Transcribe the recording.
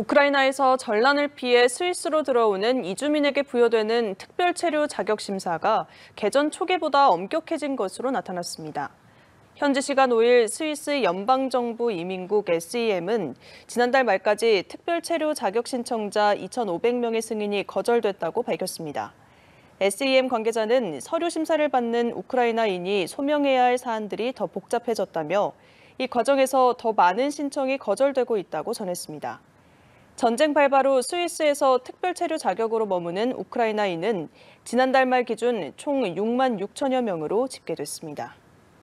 우크라이나에서 전란을 피해 스위스로 들어오는 이주민에게 부여되는 특별 체류 자격 심사가 개전 초기보다 엄격해진 것으로 나타났습니다. 현지 시간 5일 스위스 연방정부 이민국 SEM은 지난달 말까지 특별 체류 자격 신청자 2,500명의 승인이 거절됐다고 밝혔습니다. SEM 관계자는 서류 심사를 받는 우크라이나인이 소명해야 할 사안들이 더 복잡해졌다며 이 과정에서 더 많은 신청이 거절되고 있다고 전했습니다. 전쟁 발발 후 스위스에서 특별 체류 자격으로 머무는 우크라이나인은 지난달 말 기준 총 6만 6천여 명으로 집계됐습니다.